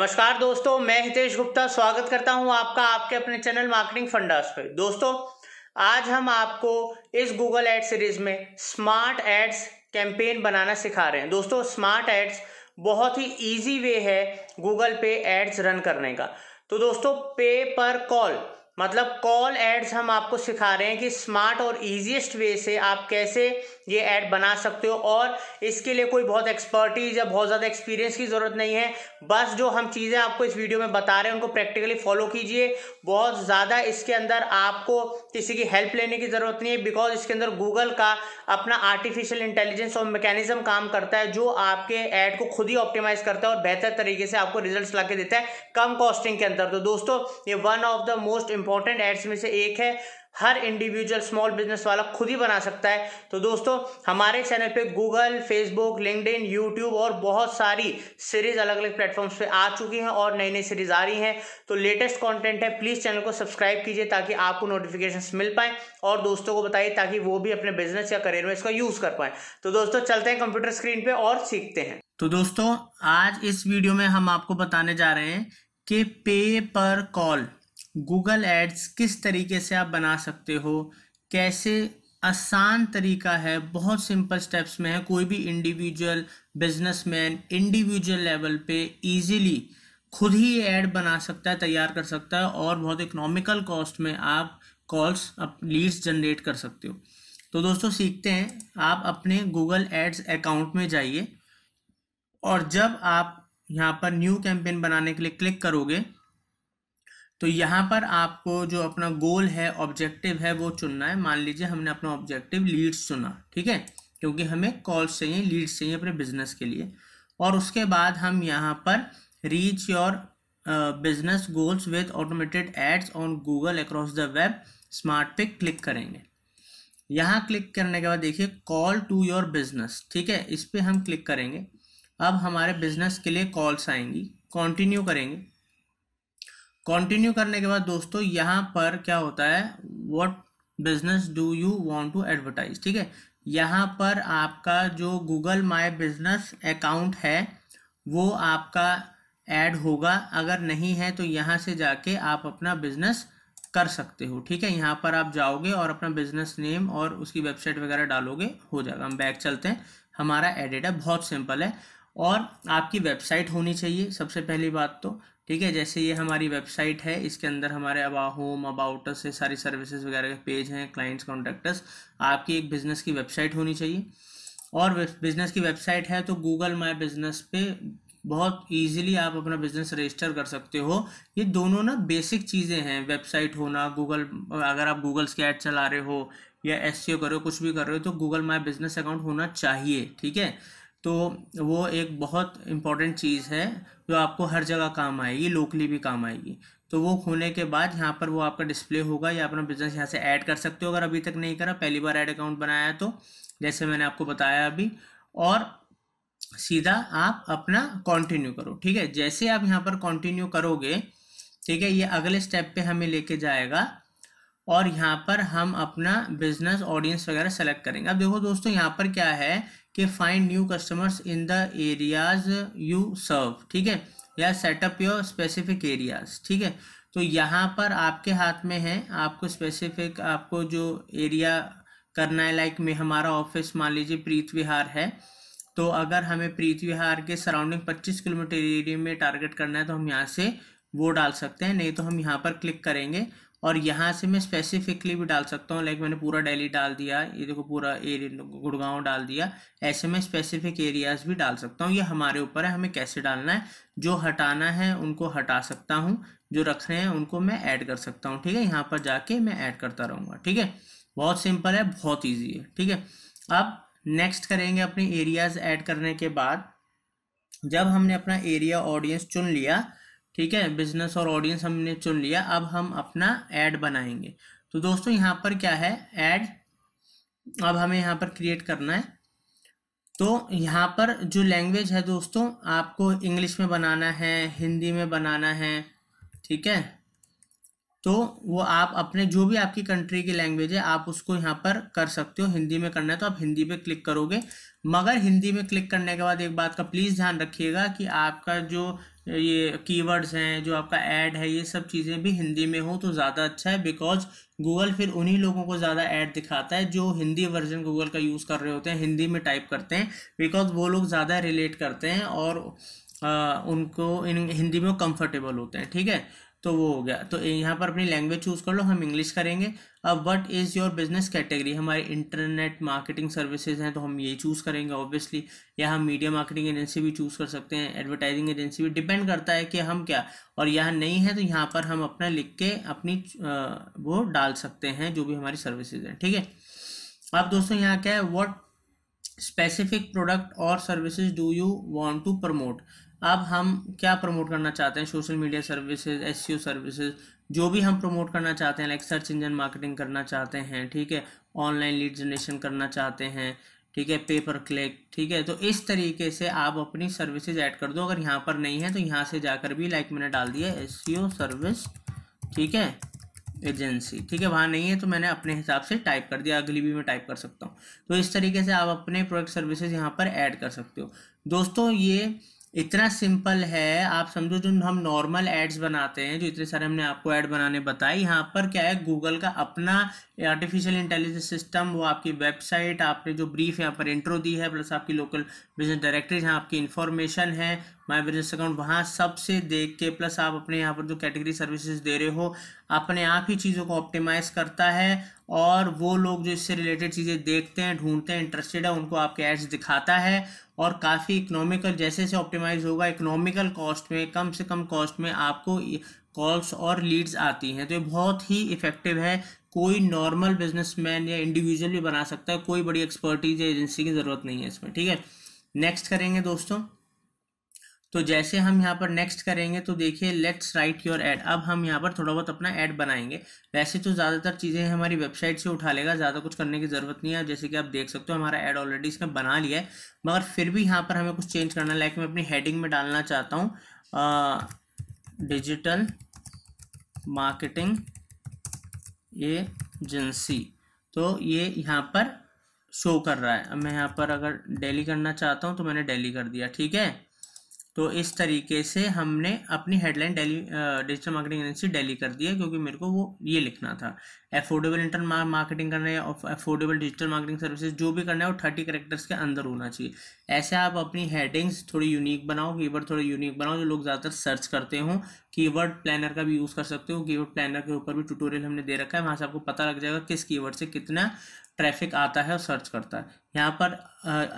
नमस्कार दोस्तों मैं हितेश गुप्ता स्वागत करता हूं आपका आपके अपने चैनल मार्केटिंग फंडास पे दोस्तों आज हम आपको इस गूगल एड सीरीज में स्मार्ट एड्स कैंपेन बनाना सिखा रहे हैं दोस्तों स्मार्ट एड्स बहुत ही इजी वे है गूगल पे एड्स रन करने का तो दोस्तों पे पर कॉल मतलब कॉल एड्स हम आपको सिखा रहे हैं कि स्मार्ट और ईजिएस्ट वे से आप कैसे ये ऐड बना सकते हो और इसके लिए कोई बहुत एक्सपर्टीज या बहुत ज़्यादा एक्सपीरियंस की ज़रूरत नहीं है बस जो हम चीज़ें आपको इस वीडियो में बता रहे हैं उनको प्रैक्टिकली फॉलो कीजिए बहुत ज़्यादा इसके अंदर आपको किसी की हेल्प लेने की ज़रूरत नहीं है बिकॉज इसके अंदर गूगल का अपना आर्टिफिशियल इंटेलिजेंस और मैकेनिज्म काम करता है जो आपके ऐड को खुद ही ऑप्टिमाइज करता है और बेहतर तरीके से आपको रिजल्ट ला देता है कम कॉस्टिंग के अंदर तो दोस्तों ये one of the most important ads में से एक है हर इंडिविजुअल स्मॉल बिजनेस वाला खुद ही बना सकता है तो दोस्तों हमारे चैनल पे गूगल फेसबुक लिंकडिन यूट्यूब और बहुत सारी सीरीज अलग अलग प्लेटफॉर्म्स पे आ चुकी हैं और नई नई सीरीज आ रही हैं तो लेटेस्ट कंटेंट है प्लीज़ चैनल को सब्सक्राइब कीजिए ताकि आपको नोटिफिकेशन मिल पाए और दोस्तों को बताइए ताकि वो भी अपने बिजनेस या करियर में इसका यूज़ कर पाए तो दोस्तों चलते हैं कंप्यूटर स्क्रीन पे और सीखते हैं तो दोस्तों आज इस वीडियो में हम आपको बताने जा रहे हैं कि पे पर कॉल गूगल एड्स किस तरीके से आप बना सकते हो कैसे आसान तरीका है बहुत सिंपल स्टेप्स में है कोई भी इंडिविजुअल बिजनेसमैन इंडिविजुअल लेवल पे इजीली खुद ही ऐड बना सकता है तैयार कर सकता है और बहुत इकोनॉमिकल कॉस्ट में आप कॉल्स अप लीड्स जनरेट कर सकते हो तो दोस्तों सीखते हैं आप अपने गूगल एड्स अकाउंट में जाइए और जब आप यहाँ पर न्यू कैंपेन बनाने के लिए क्लिक करोगे तो यहाँ पर आपको जो अपना गोल है ऑब्जेक्टिव है वो चुनना है मान लीजिए हमने अपना ऑब्जेक्टिव लीड्स चुना ठीक है क्योंकि हमें कॉल्स चाहिए लीड्स चाहिए अपने बिजनेस के लिए और उसके बाद हम यहाँ पर reach your business goals with automated ads on Google across the web smart पे क्लिक करेंगे यहाँ क्लिक करने के बाद देखिए कॉल टू योर बिजनेस ठीक है इस पर हम क्लिक करेंगे अब हमारे बिजनेस के लिए कॉल्स आएंगी कंटिन्यू करेंगे कंटिन्यू करने के बाद दोस्तों यहाँ पर क्या होता है what business do you want to advertise ठीक है यहाँ पर आपका जो गूगल माई बिजनेस अकाउंट है वो आपका ऐड होगा अगर नहीं है तो यहाँ से जाके आप अपना बिजनेस कर सकते हो ठीक है यहाँ पर आप जाओगे और अपना बिजनेस नेम और उसकी वेबसाइट वगैरह डालोगे हो जाएगा हम बैक चलते हैं हमारा है बहुत सिंपल है और आपकी वेबसाइट होनी चाहिए सबसे पहली बात तो ठीक है जैसे ये हमारी वेबसाइट है इसके अंदर हमारे अबा होम अबाउटस से सारी सर्विसेज वगैरह के पेज हैं क्लाइंट्स कॉन्टैक्टर्स आपकी एक बिज़नेस की वेबसाइट होनी चाहिए और बिज़नेस की वेबसाइट है तो गूगल माई बिज़नेस पे बहुत इजीली आप अपना बिजनेस रजिस्टर कर सकते हो ये दोनों ना बेसिक चीज़ें हैं वेबसाइट होना गूगल अगर आप गूगल के ऐड चला रहे हो या एस कर रहे हो कुछ भी कर रहे हो तो गूगल माई बिजनेस अकाउंट होना चाहिए ठीक है तो वो एक बहुत इम्पॉर्टेंट चीज़ है जो आपको हर जगह काम आएगी लोकली भी काम आएगी तो वो खोने के बाद यहाँ पर वो आपका डिस्प्ले होगा या अपना बिजनेस यहाँ से ऐड कर सकते हो अगर अभी तक नहीं करा पहली बार ऐड अकाउंट बनाया तो जैसे मैंने आपको बताया अभी और सीधा आप अपना कंटिन्यू करो ठीक है जैसे आप यहाँ पर कंटिन्यू करोगे ठीक है ये अगले स्टेप पे हमें लेके जाएगा और यहाँ पर हम अपना बिजनेस ऑडियंस वगैरह सेलेक्ट करेंगे अब देखो दोस्तों यहाँ पर क्या है कि find new customers in the areas you serve ठीक है या सेटअप योर स्पेसिफिक एरियाज ठीक है तो यहाँ पर आपके हाथ में है आपको स्पेसिफिक आपको जो एरिया करना है लाइक में हमारा ऑफिस मान लीजिए प्रीत विहार है तो अगर हमें प्रीत विहार के सराउंडिंग 25 किलोमीटर एरिया में टारगेट करना है तो हम यहाँ से वो डाल सकते हैं नहीं तो हम यहाँ पर क्लिक करेंगे और यहाँ से मैं स्पेसिफिकली भी डाल सकता हूँ लाइक मैंने पूरा डेली डाल दिया ये देखो पूरा एरिया गुड़गांव डाल दिया ऐसे में स्पेसिफिक एरियाज भी डाल सकता हूँ ये हमारे ऊपर है हमें कैसे डालना है जो हटाना है उनको हटा सकता हूँ जो रख रहे हैं उनको मैं ऐड कर सकता हूँ ठीक है यहाँ पर जाके मैं ऐड करता रहूँगा ठीक है बहुत सिंपल है बहुत ईजी है ठीक है अब नेक्स्ट करेंगे अपने एरियाज ऐड करने के बाद जब हमने अपना एरिया ऑडियंस चुन लिया ठीक है बिजनेस और ऑडियंस हमने चुन लिया अब हम अपना एड बनाएंगे तो दोस्तों यहाँ पर क्या है एड अब हमें यहाँ पर क्रिएट करना है तो यहाँ पर जो लैंग्वेज है दोस्तों आपको इंग्लिश में बनाना है हिंदी में बनाना है ठीक है तो वो आप अपने जो भी आपकी कंट्री की लैंग्वेज है आप उसको यहाँ पर कर सकते हो हिंदी में करना है तो आप हिंदी पे क्लिक करोगे मगर हिंदी में क्लिक करने के बाद एक बात का प्लीज़ ध्यान रखिएगा कि आपका जो ये कीवर्ड्स हैं जो आपका ऐड है ये सब चीज़ें भी हिंदी में हो तो ज़्यादा अच्छा है बिकॉज गूगल फिर उन्हीं लोगों को ज़्यादा ऐड दिखाता है जो हिंदी वर्जन गूगल का यूज़ कर रहे होते हैं हिंदी में टाइप करते हैं बिकॉज वो लोग ज़्यादा रिलेट करते हैं और आ, उनको इन हिंदी में कंफर्टेबल होते हैं ठीक है तो वो हो गया तो यहाँ पर अपनी लैंग्वेज चूज़ कर लो हम इंग्लिश करेंगे अब what is your business category हमारे इंटरनेट मार्केटिंग सर्विसेज हैं तो हम ये चूज़ करेंगे ऑब्वियसली या हम मीडिया मार्केटिंग एजेंसी भी चूज़ कर सकते हैं एडवर्टाइजिंग एजेंसी भी डिपेंड करता है कि हम क्या और यहाँ नहीं है तो यहाँ पर हम अपना लिख के अपनी वो डाल सकते हैं जो भी हमारी सर्विसेज हैं ठीक है अब दोस्तों यहाँ क्या है वॉट स्पेसिफिक प्रोडक्ट और services do you want to promote अब हम क्या प्रमोट करना चाहते हैं सोशल मीडिया सर्विसेज एस सर्विसेज जो भी हम प्रमोट करना चाहते हैं लाइक सर्च इंजन मार्केटिंग करना चाहते हैं ठीक है ऑनलाइन लीड जनरेशन करना चाहते हैं ठीक है पेपर क्लिक ठीक है तो इस तरीके से आप अपनी सर्विसेज ऐड कर दो अगर यहाँ पर नहीं है तो यहाँ से जाकर भी लाइक मैंने डाल दिया एस सर्विस e ठीक है एजेंसी ठीक है वहाँ नहीं है तो मैंने अपने हिसाब से टाइप कर दिया अगली भी मैं टाइप कर सकता हूँ तो इस तरीके से आप अपने प्रोडक्ट सर्विसेज यहाँ पर ऐड कर सकते हो दोस्तों ये इतना सिंपल है आप समझो जो हम नॉर्मल एड्स बनाते हैं जो इतने सारे हमने आपको ऐड बनाने बताए यहाँ पर क्या है गूगल का अपना आर्टिफिशियल इंटेलिजेंस सिस्टम वो आपकी वेबसाइट आपने जो ब्रीफ यहाँ पर इंट्रो दी है प्लस आपकी लोकल बिजनेस डायरेक्टरी जहाँ आपकी इन्फॉर्मेशन है माई बिजनेस अकाउंट वहाँ सबसे देख के प्लस आप अपने यहाँ पर जो कैटेगरी सर्विसेज दे रहे हो अपने आप ही चीज़ों को ऑप्टिमाइज करता है और वो लोग जो इससे रिलेटेड चीज़ें देखते हैं ढूंढते हैं इंटरेस्टेड है उनको आपके एड्स दिखाता है और काफ़ी इकोनॉमिकल जैसे जैसे ऑप्टिमाइज होगा इकोनॉमिकल कॉस्ट में कम से कम कॉस्ट में आपको कॉल्स और लीड्स आती हैं तो ये बहुत ही इफ़ेक्टिव है कोई नॉर्मल बिजनेसमैन या इंडिविजुअल भी बना सकता है कोई बड़ी एक्सपर्टीज या एजेंसी की ज़रूरत नहीं है इसमें ठीक है नेक्स्ट करेंगे दोस्तों तो जैसे हम यहाँ पर नेक्स्ट करेंगे तो देखिए लेट्स राइट योर ऐड अब हम यहाँ पर थोड़ा बहुत अपना ऐड बनाएंगे वैसे तो ज़्यादातर चीज़ें हमारी वेबसाइट से उठा लेगा ज़्यादा कुछ करने की ज़रूरत नहीं है जैसे कि आप देख सकते हो हमारा ऐड ऑलरेडी इसने बना लिया है मगर फिर भी यहाँ पर हमें कुछ चेंज करना लाइक मैं अपनी हेडिंग में डालना चाहता हूँ डिजिटल मार्केटिंग एजेंसी तो ये यहाँ पर शो कर रहा है अब मैं यहाँ पर अगर डेली करना चाहता हूँ तो मैंने डेली कर दिया ठीक है तो इस तरीके से हमने अपनी headline Delhi digital marketing agency Delhi कर दी है क्योंकि मेरे को वो ये लिखना था अफोर्डेबल इंटर मार्केटिंग करना है और अफोर्डेबल डिजिटल मार्केटिंग सर्विसेज जो भी करना है वो थर्टी करेक्टर्स के अंदर होना चाहिए ऐसे आप अपनी हेडिंग्स थोड़ी यूनिक बनाओ कीवर्ड थोड़े यूनिक बनाओ जो लोग ज़्यादातर सर्च करते हो कीवर्ड प्लानर का भी यूज़ कर सकते हो कीवर्ड प्लानर के ऊपर भी ट्यूटोरियल हमने दे रखा है वहाँ से आपको पता लग जाएगा किस कीवर्ड से कितना ट्रैफिक आता है और सर्च करता है यहाँ पर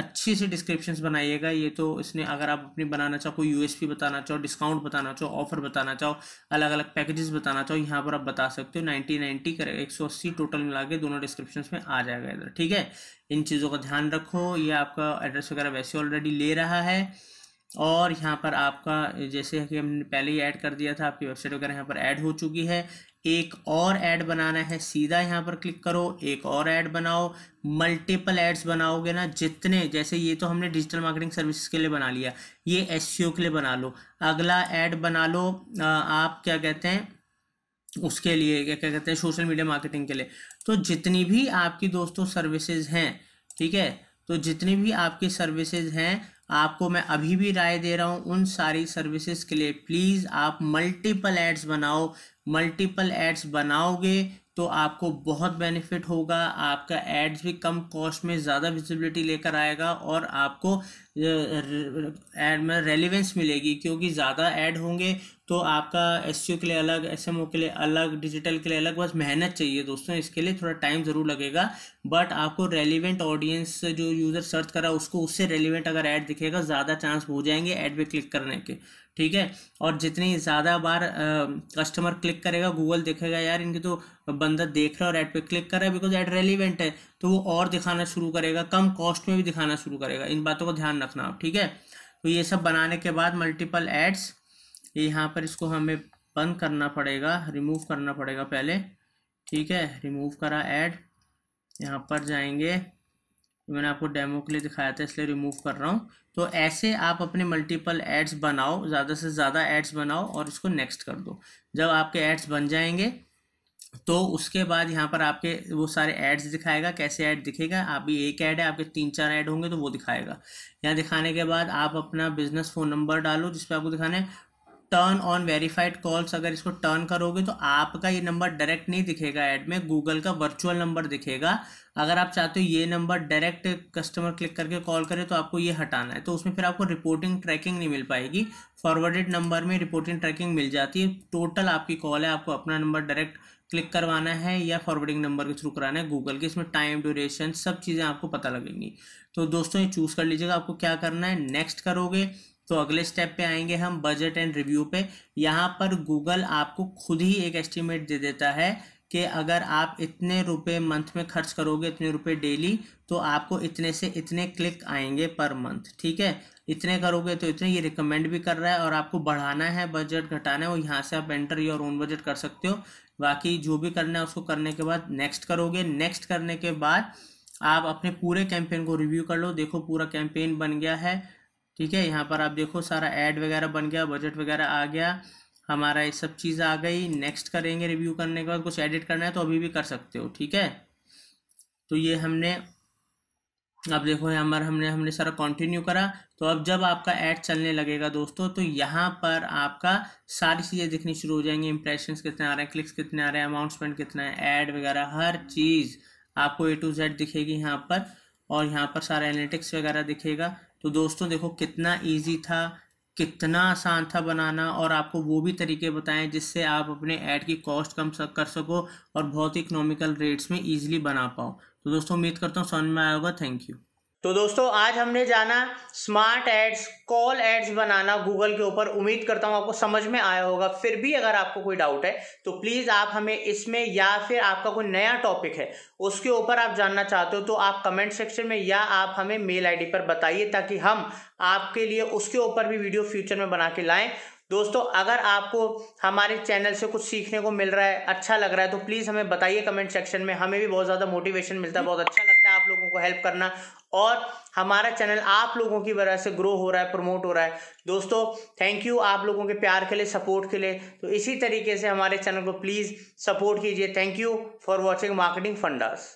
अच्छी सी डिस्क्रिप्शन बनाइएगा ये तो इसने अगर आप अपनी बनाना चाहो कोई यूएसपी बताना चाहो डिस्काउंट बताना चाहो ऑफर बताना चाहो अलग अलग पैकेजेस बताना चाहो यहाँ पर आप बता सकते हो नाइनटी नाइनटी कर एक सौ अस्सी टोटल मिला के दोनों डिस्क्रिप्शन में आ जाएगा इधर ठीक है इन चीज़ों का ध्यान रखो ये आपका एड्रेस वगैरह वैसे ऑलरेडी ले रहा है और यहाँ पर आपका जैसे कि हमने पहले ही ऐड कर दिया था आपकी वेबसाइट वगैरह यहाँ पर ऐड हो चुकी है एक और ऐड बनाना है सीधा यहाँ पर क्लिक करो एक और ऐड बनाओ मल्टीपल एड्स बनाओगे ना जितने जैसे ये तो हमने डिजिटल मार्केटिंग सर्विसेज के लिए बना लिया ये एस e के लिए बना लो अगला ऐड बना लो आप क्या कहते हैं उसके लिए क्या क्या कहते हैं सोशल मीडिया मार्केटिंग के लिए तो जितनी भी आपकी दोस्तों सर्विसेज हैं ठीक है तो जितनी भी आपकी सर्विसेज हैं आपको मैं अभी भी राय दे रहा हूँ उन सारी सर्विसेज के लिए प्लीज़ आप मल्टीपल एड्स बनाओ मल्टीपल एड्स बनाओगे तो आपको बहुत बेनिफिट होगा आपका एड्स भी कम कॉस्ट में ज़्यादा विजिबिलिटी लेकर आएगा और आपको एड में रेलिवेंस मिलेगी क्योंकि ज़्यादा ऐड होंगे तो आपका एस e के लिए अलग एस के लिए अलग डिजिटल के लिए अलग बस मेहनत चाहिए दोस्तों इसके लिए थोड़ा टाइम ज़रूर लगेगा बट आपको रेलिवेंट ऑडियंस जो यूज़र सर्च करा उसको उससे रेलिवेंट अगर ऐड दिखेगा ज़्यादा चांस हो जाएंगे ऐड पर क्लिक करने के ठीक है और जितनी ज़्यादा बार कस्टमर क्लिक करेगा गूगल देखेगा यार इनके तो बंदा देख रहा है और ऐड पे क्लिक कर रहा है बिकॉज ऐड रेलिवेंट है तो वो और दिखाना शुरू करेगा कम कॉस्ट में भी दिखाना शुरू करेगा इन बातों का ध्यान रखना आप ठीक है तो ये सब बनाने के बाद मल्टीपल एड्स यहाँ पर इसको हमें बंद करना पड़ेगा रिमूव करना पड़ेगा पहले ठीक है रिमूव करा ऐड यहाँ पर जाएंगे मैंने आपको डेमो के लिए दिखाया था इसलिए रिमूव कर रहा हूँ तो ऐसे आप अपने मल्टीपल एड्स बनाओ ज़्यादा से ज़्यादा एड्स बनाओ और इसको नेक्स्ट कर दो जब आपके एड्स बन जाएंगे तो उसके बाद यहाँ पर आपके वो सारे एड्स दिखाएगा कैसे ऐड दिखेगा आप भी एक ऐड है आपके तीन चार ऐड होंगे तो वो दिखाएगा यहाँ दिखाने के बाद आप अपना बिजनेस फ़ोन नंबर डालो जिस पर आपको दिखाना है टर्न ऑन वेरीफाइड कॉल्स अगर इसको टर्न करोगे तो आपका ये नंबर डायरेक्ट नहीं दिखेगा ऐड में गूगल का वर्चुअल नंबर दिखेगा अगर आप चाहते हो ये नंबर डायरेक्ट कस्टमर क्लिक करके कॉल करें तो आपको ये हटाना है तो उसमें फिर आपको रिपोर्टिंग ट्रैकिंग नहीं मिल पाएगी फॉरवर्डेड नंबर में रिपोर्टिंग ट्रैकिंग मिल जाती है टोटल आपकी कॉल है आपको अपना नंबर डायरेक्ट क्लिक करवाना है या फॉरवर्डिंग नंबर के थ्रू कराना है गूगल के इसमें टाइम ड्यूरेशन सब चीज़ें आपको पता लगेंगी तो दोस्तों ये चूज़ कर लीजिएगा आपको क्या करना है नेक्स्ट करोगे तो अगले स्टेप पे आएंगे हम बजट एंड रिव्यू पे यहाँ पर गूगल आपको खुद ही एक एस्टिमेट दे देता है कि अगर आप इतने रुपए मंथ में खर्च करोगे इतने रुपए डेली तो आपको इतने से इतने क्लिक आएंगे पर मंथ ठीक है इतने करोगे तो इतने ये रिकमेंड भी कर रहा है और आपको बढ़ाना है बजट घटाना है वो यहाँ से आप एंटर योर ओन बजट कर सकते हो बाकी जो भी करना है उसको करने के बाद नेक्स्ट करोगे नेक्स्ट करने के बाद आप अपने पूरे कैंपेन को रिव्यू कर लो देखो पूरा कैंपेन बन गया है ठीक है यहाँ पर आप देखो सारा ऐड वगैरह बन गया बजट वगैरह आ गया हमारा ये सब चीज़ आ गई नेक्स्ट करेंगे रिव्यू करने के बाद कुछ एडिट करना है तो अभी भी कर सकते हो ठीक है तो ये हमने अब देखो यहाँ पर हमने हमने सारा कंटिन्यू करा तो अब जब आपका ऐड चलने लगेगा दोस्तों तो यहाँ पर आपका सारी चीज़ें दिखनी शुरू हो जाएंगी इंप्रेशन कितने आ रहे हैं क्लिक्स कितने आ रहे हैं अमाउंटमेंट कितना है ऐड वगैरह हर चीज़ आपको ए टू जेड दिखेगी यहाँ पर और यहाँ पर सारा एनालिटिक्स वगैरह दिखेगा तो दोस्तों देखो कितना ईजी था कितना आसान था बनाना और आपको वो भी तरीके बताएं जिससे आप अपने ऐड की कॉस्ट कम कर सको और बहुत ही इकोनॉमिकल रेट्स में ईजिली बना पाओ तो दोस्तों उम्मीद करता हूँ समझ में आया होगा थैंक यू तो दोस्तों आज हमने जाना स्मार्ट एड्स कॉल एड्स बनाना गूगल के ऊपर उम्मीद करता हूँ आपको समझ में आया होगा फिर भी अगर आपको कोई डाउट है तो प्लीज़ आप हमें इसमें या फिर आपका कोई नया टॉपिक है उसके ऊपर आप जानना चाहते हो तो आप कमेंट सेक्शन में या आप हमें मेल आईडी पर बताइए ताकि हम आपके लिए उसके ऊपर भी वीडियो फ्यूचर में बना के लाएँ दोस्तों अगर आपको हमारे चैनल से कुछ सीखने को मिल रहा है अच्छा लग रहा है तो प्लीज़ हमें बताइए कमेंट सेक्शन में हमें भी बहुत ज़्यादा मोटिवेशन मिलता है बहुत अच्छा लगता है आप लोगों को हेल्प करना और हमारा चैनल आप लोगों की वजह से ग्रो हो रहा है प्रमोट हो रहा है दोस्तों थैंक यू आप लोगों के प्यार के लिए सपोर्ट के लिए तो इसी तरीके से हमारे चैनल को प्लीज़ सपोर्ट कीजिए thank you for watching marketing fundas